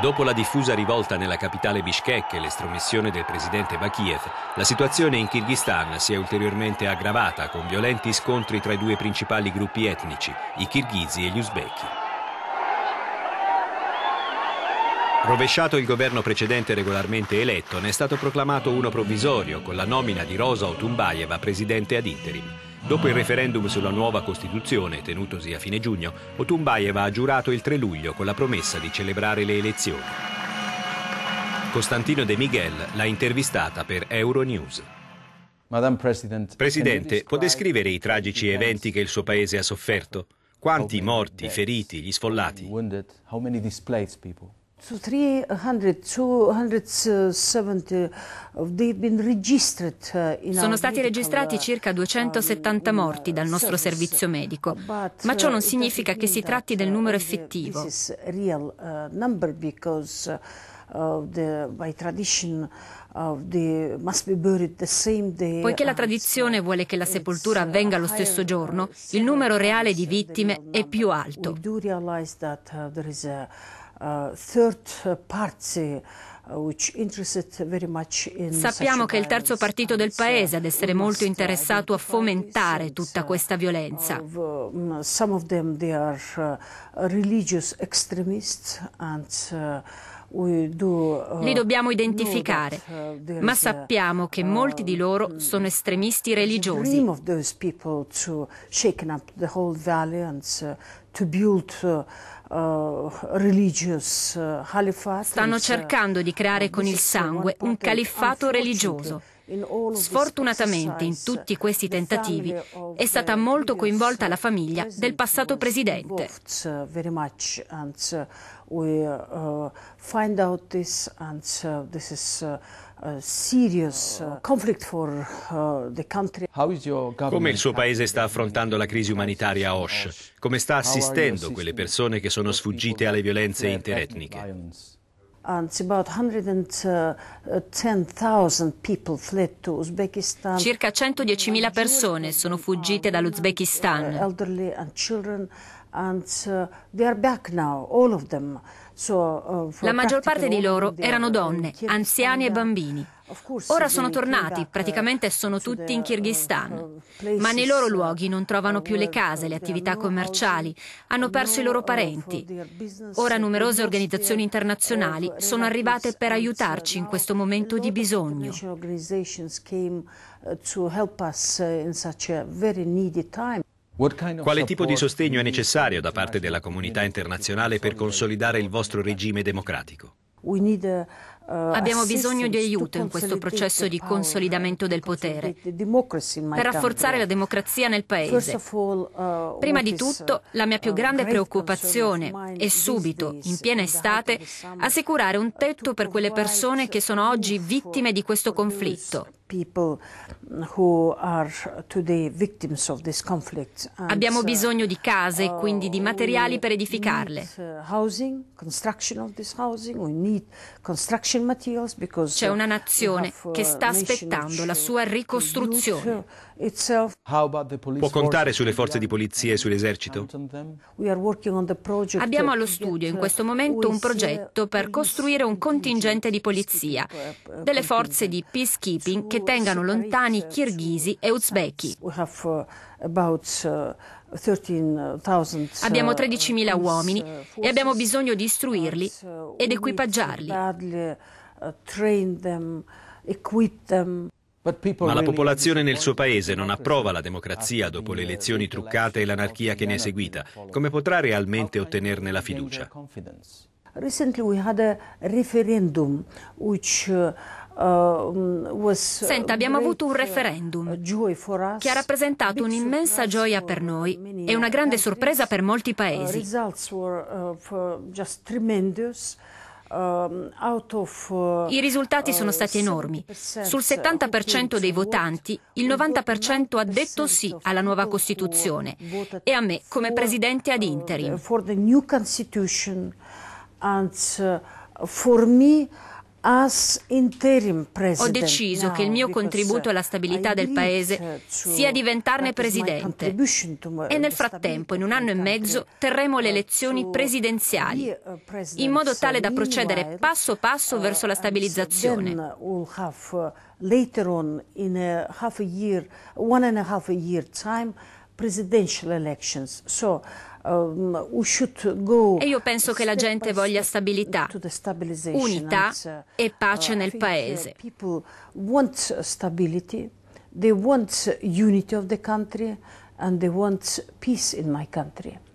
Dopo la diffusa rivolta nella capitale Bishkek e l'estromissione del presidente Bakiev, la situazione in Kirghizistan si è ulteriormente aggravata con violenti scontri tra i due principali gruppi etnici, i kirghizi e gli uzbeki. Rovesciato il governo precedente regolarmente eletto, ne è stato proclamato uno provvisorio con la nomina di Rosa Otumbayeva presidente ad interim. Dopo il referendum sulla nuova Costituzione, tenutosi a fine giugno, Otumbayeva ha giurato il 3 luglio con la promessa di celebrare le elezioni. Costantino De Miguel l'ha intervistata per Euronews. Presidente, può descrivere i tragici eventi che il suo paese ha sofferto? Quanti morti, feriti, gli sfollati? Uh, Sono stati registrati uh, circa 270 morti dal nostro servizio medico, ma ciò uh, non significa che si tratti del numero effettivo. Poiché la tradizione vuole che la sepoltura avvenga lo stesso giorno, il numero reale di vittime è più alto. Uh, uh, sappiamo che è il terzo partito del paese ad essere molto interessato a fomentare tutta questa violenza. Um, uh, Li dobbiamo identificare, ma sappiamo che molti di loro um, sono estremisti religiosi. To build uh, Uh, uh, Stanno uh, cercando di creare con il sangue un califfato religioso. Sfortunatamente in tutti questi tentativi è stata molto coinvolta la famiglia del passato presidente. come il suo paese sta affrontando la crisi umanitaria a Osh? Come sta assistendo quelle persone che sono sfuggite alle violenze interetniche? Uh, Circa 110.000 persone sono fuggite dall'Uzbekistan. Uh, la maggior parte di loro erano uh, donne, anziani e bambini. Ora sono tornati, uh, praticamente sono tutti in uh, Kirghizistan, ma nei loro luoghi non trovano più le case, le attività commerciali, hanno perso i loro parenti. Ora numerose organizzazioni internazionali sono arrivate per aiutarci in questo momento di bisogno. To help us in such a very needy quale tipo di sostegno è necessario da parte della comunità internazionale per consolidare il vostro regime democratico? Uh, uh, Abbiamo bisogno di aiuto in questo processo di consolidamento del potere per rafforzare la democrazia nel Paese. Uh, Prima di tutto, la mia più grande preoccupazione è subito, in piena estate, assicurare un tetto per quelle persone che sono oggi vittime di questo conflitto. Abbiamo uh, bisogno di case, e oh, quindi di materiali per edificarle. Uh, C'è uh, una nazione che sta aspettando la sua ricostruzione. Può contare sulle forze di polizia e sull'esercito? Abbiamo allo studio in questo momento un progetto per costruire un contingente di polizia, delle forze di peacekeeping che tengano lontani kirghisi e uzbeki. Uh, uh, abbiamo 13.000 uh, uomini e abbiamo bisogno di istruirli ed equipaggiarli. Ma la popolazione nel suo paese non approva la democrazia dopo le elezioni truccate e l'anarchia che ne è seguita. Come potrà realmente ottenerne la fiducia? Recently we had a referendum which Uh, um, uh, Senta, abbiamo avuto un uh, referendum che ha rappresentato un'immensa gioia per noi e una grande sorpresa per molti paesi. Um, I risultati sono stati enormi. Sul 70% dei votanti, il 90% ha detto sì alla nuova Costituzione e a me come presidente ad interim. For me ho deciso che il mio contributo alla uh, stabilità del Paese sia diventarne presidente e nel frattempo, in un anno e mezzo, terremo le uh, elezioni presidenziali uh, in modo tale da procedere passo passo verso la stabilizzazione. Later on, in a half a year, one and a half a year time, presidential elections. So, um, e io penso che la gente voglia stabilità, unità uh, e pace uh, nel uh, paese. They want unity of the country and they want peace in my country.